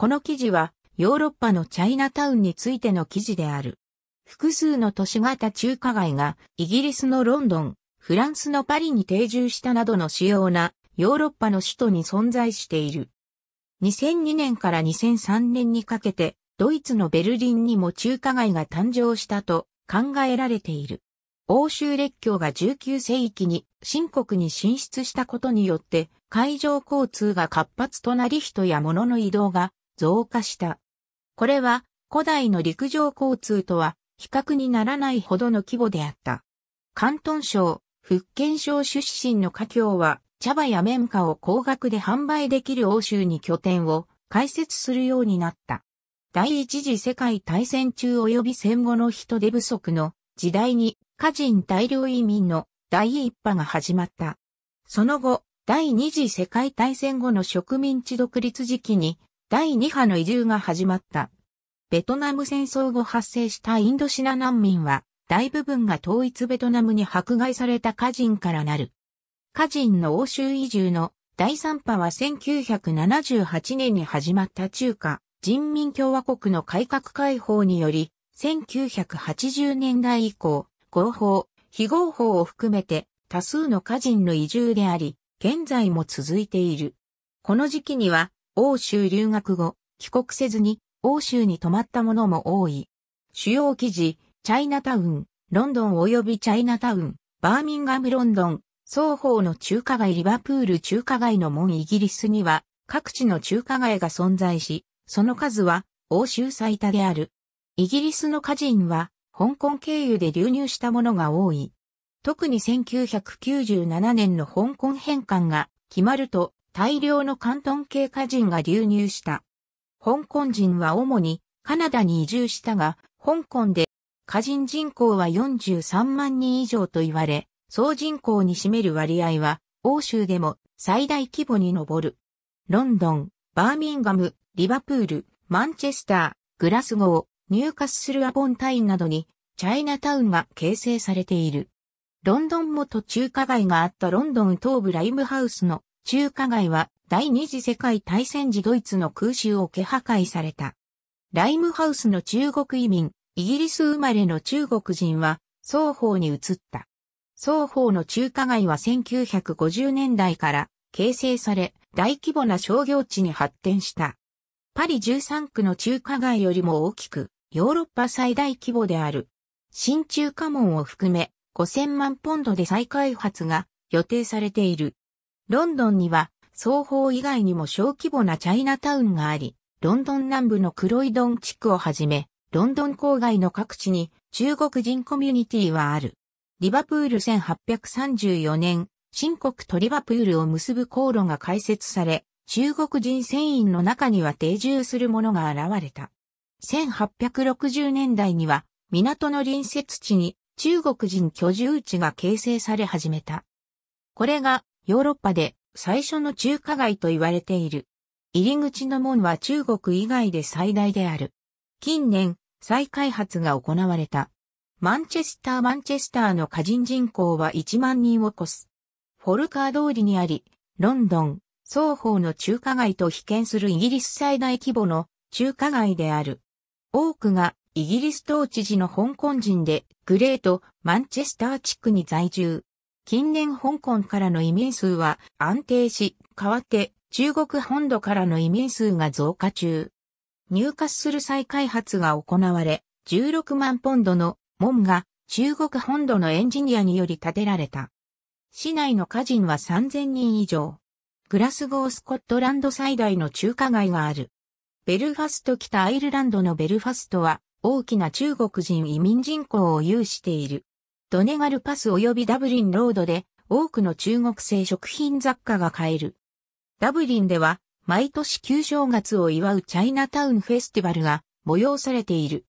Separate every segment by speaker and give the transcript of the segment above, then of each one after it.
Speaker 1: この記事はヨーロッパのチャイナタウンについての記事である。複数の都市型中華街がイギリスのロンドン、フランスのパリに定住したなどの主要なヨーロッパの首都に存在している。2002年から2003年にかけてドイツのベルリンにも中華街が誕生したと考えられている。欧州列強が19世紀に新国に進出したことによって海上交通が活発となり人や物の移動が増加した。これは古代の陸上交通とは比較にならないほどの規模であった。関東省、福建省出身の華僑は茶葉や綿花を高額で販売できる欧州に拠点を開設するようになった。第一次世界大戦中及び戦後の人手不足の時代に家人大量移民の第一波が始まった。その後、第二次世界大戦後の植民地独立時期に第2波の移住が始まった。ベトナム戦争後発生したインドシナ難民は、大部分が統一ベトナムに迫害された家人からなる。家人の欧州移住の第3波は1978年に始まった中華人民共和国の改革開放により、1980年代以降、合法、非合法を含めて多数の家人の移住であり、現在も続いている。この時期には欧州留学後、帰国せずに欧州に泊まったものも多い。主要記事、チャイナタウン、ロンドン及びチャイナタウン、バーミンガムロンドン、双方の中華街リバプール中華街の門イギリスには各地の中華街が存在し、その数は欧州最多である。イギリスの家人は香港経由で流入したものが多い。特に1997年の香港返還が決まると大量の関東系華人が流入した。香港人は主にカナダに移住したが、香港で華人人口は43万人以上と言われ、総人口に占める割合は欧州でも最大規模に上る。ロンドン、バーミンガム、リバプール、マンチェスター、グラスゴー、ニューカッスルアポンタインなどにチャイナタウンが形成されている。ロンドンも途中華街があったロンドン東部ライムハウスの中華街は第二次世界大戦時ドイツの空襲を気け破壊された。ライムハウスの中国移民、イギリス生まれの中国人は双方に移った。双方の中華街は1950年代から形成され大規模な商業地に発展した。パリ13区の中華街よりも大きくヨーロッパ最大規模である。新中華門を含め5000万ポンドで再開発が予定されている。ロンドンには、双方以外にも小規模なチャイナタウンがあり、ロンドン南部のクロイドン地区をはじめ、ロンドン郊外の各地に中国人コミュニティはある。リバプール1834年、新国とリバプールを結ぶ航路が開設され、中国人船員の中には定住する者が現れた。1860年代には、港の隣接地に中国人居住地が形成され始めた。これがヨーロッパで最初の中華街と言われている。入り口の門は中国以外で最大である。近年、再開発が行われた。マンチェスター・マンチェスターの家人人口は1万人を超す。フォルカー通りにあり、ロンドン、双方の中華街と比肩するイギリス最大規模の中華街である。多くがイギリス統治時の香港人でグレートマンチェスター地区に在住。近年香港からの移民数は安定し、代わって中国本土からの移民数が増加中。入荷する再開発が行われ、16万ポンドの門が中国本土のエンジニアにより建てられた。市内の家人は3000人以上。グラスゴースコットランド最大の中華街がある。ベルファスト北アイルランドのベルファストは大きな中国人移民人口を有している。ドネガルパス及びダブリンロードで多くの中国製食品雑貨が買える。ダブリンでは毎年旧正月を祝うチャイナタウンフェスティバルが催されている。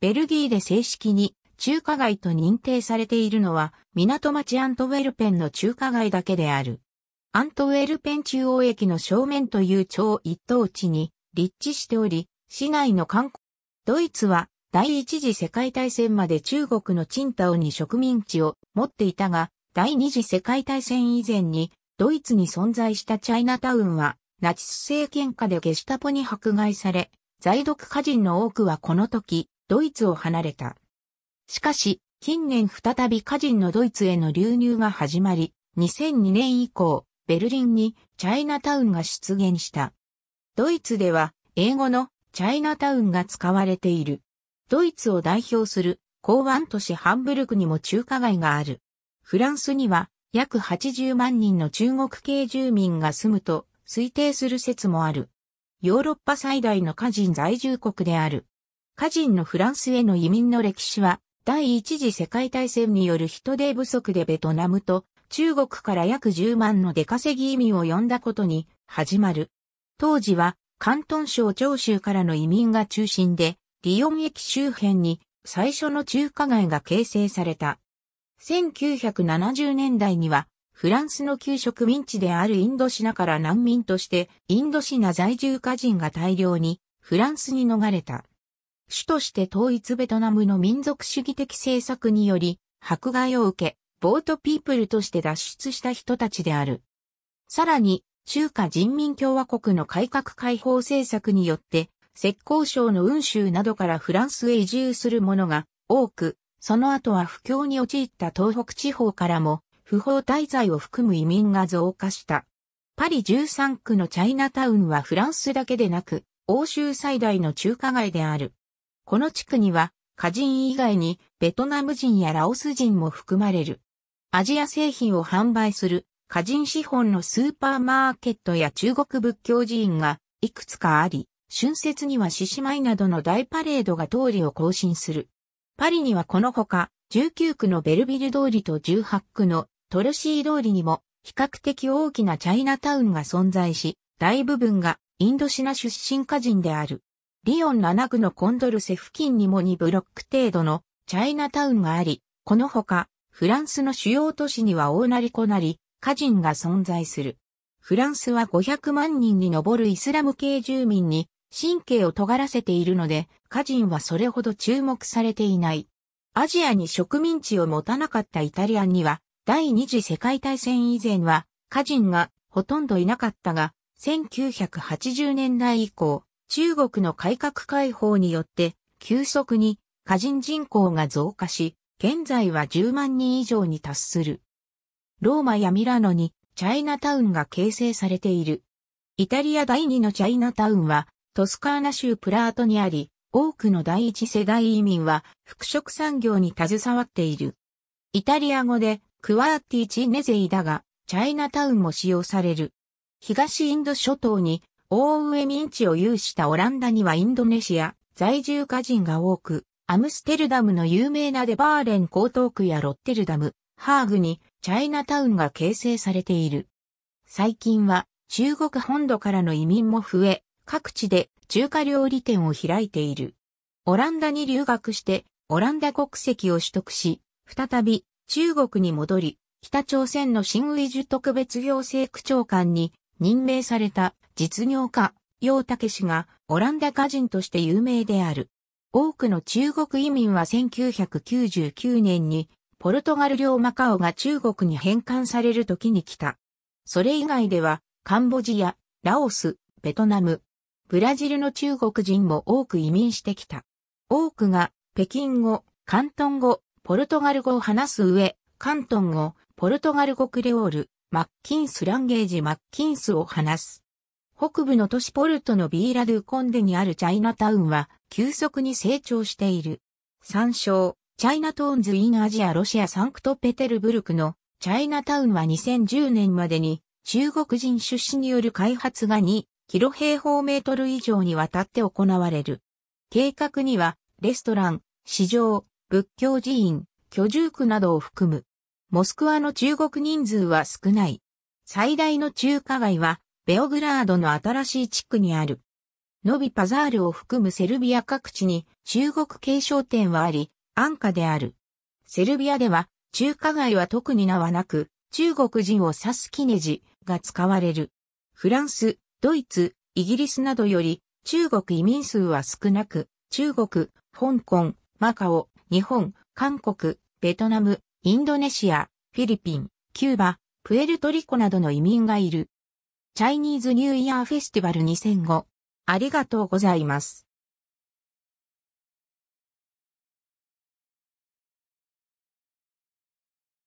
Speaker 1: ベルギーで正式に中華街と認定されているのは港町アントウェルペンの中華街だけである。アントウェルペン中央駅の正面という超一等地に立地しており、市内の観光、ドイツは第一次世界大戦まで中国のチンタオに植民地を持っていたが、第二次世界大戦以前にドイツに存在したチャイナタウンはナチス政権下でゲシュタポに迫害され、在独家人の多くはこの時、ドイツを離れた。しかし、近年再び家人のドイツへの流入が始まり、2002年以降、ベルリンにチャイナタウンが出現した。ドイツでは英語のチャイナタウンが使われている。ドイツを代表する港湾都市ハンブルクにも中華街がある。フランスには約80万人の中国系住民が住むと推定する説もある。ヨーロッパ最大の家人在住国である。家人のフランスへの移民の歴史は第一次世界大戦による人手不足でベトナムと中国から約10万の出稼ぎ移民を呼んだことに始まる。当時は関東省長州からの移民が中心で、リヨン駅周辺に最初の中華街が形成された。1970年代にはフランスの旧植民地であるインドシナから難民としてインドシナ在住家人が大量にフランスに逃れた。主として統一ベトナムの民族主義的政策により迫害を受け、ボートピープルとして脱出した人たちである。さらに、中華人民共和国の改革開放政策によって浙江省の雲州などからフランスへ移住する者が多く、その後は不況に陥った東北地方からも、不法滞在を含む移民が増加した。パリ13区のチャイナタウンはフランスだけでなく、欧州最大の中華街である。この地区には、華人以外にベトナム人やラオス人も含まれる。アジア製品を販売する華人資本のスーパーマーケットや中国仏教寺院がいくつかあり、春節には獅子舞などの大パレードが通りを更新する。パリにはこのほか、19区のベルビル通りと18区のトルシー通りにも比較的大きなチャイナタウンが存在し、大部分がインドシナ出身家人である。リヨン7区のコンドルセ付近にも2ブロック程度のチャイナタウンがあり、このほかフランスの主要都市には大なりこなり、家人が存在する。フランスは500万人に上るイスラム系住民に神経を尖らせているので、歌人はそれほど注目されていない。アジアに植民地を持たなかったイタリアには、第二次世界大戦以前は、歌人がほとんどいなかったが、1980年代以降、中国の改革開放によって、急速に歌人人口が増加し、現在は10万人以上に達する。ローマやミラノにチャイナタウンが形成されている。イタリア第二のチャイナタウンはトスカーナ州プラートにあり、多くの第一世代移民は服飾産業に携わっている。イタリア語でクワーティ・チネゼイだが、チャイナタウンも使用される。東インド諸島に大上民地を有したオランダにはインドネシア在住家人が多く、アムステルダムの有名なデバーレン江東区やロッテルダム、ハーグにチャイナタウンが形成されている。最近は中国本土からの移民も増え、各地で中華料理店を開いている。オランダに留学して、オランダ国籍を取得し、再び中国に戻り、北朝鮮の新ウイジュ特別行政区長官に任命された実業家、楊武氏がオランダ家人として有名である。多くの中国移民は1999年にポルトガル領マカオが中国に返還される時に来た。それ以外ではカンボジア、ラオス、ベトナム、ブラジルの中国人も多く移民してきた。多くが北京語、広東語、ポルトガル語を話す上、広東語、ポルトガル語クレオール、マッキンスランゲージマッキンスを話す。北部の都市ポルトのビーラドゥコンデにあるチャイナタウンは急速に成長している。参照、チャイナトーンズ・イン・アジア・ロシア・サンクトペテルブルクのチャイナタウンは2010年までに中国人出資による開発が2キロ平方メートル以上にわたって行われる。計画には、レストラン、市場、仏教寺院、居住区などを含む。モスクワの中国人数は少ない。最大の中華街は、ベオグラードの新しい地区にある。ノビパザールを含むセルビア各地に中国系商店はあり、安価である。セルビアでは、中華街は特に名はなく、中国人を指すキネジが使われる。フランス、ドイツ、イギリスなどより中国移民数は少なく、中国、香港、マカオ、日本、韓国、ベトナム、インドネシア、フィリピン、キューバ、プエルトリコなどの移民がいる。チャイニーズニューイヤーフェスティバル2005。ありがとうございます。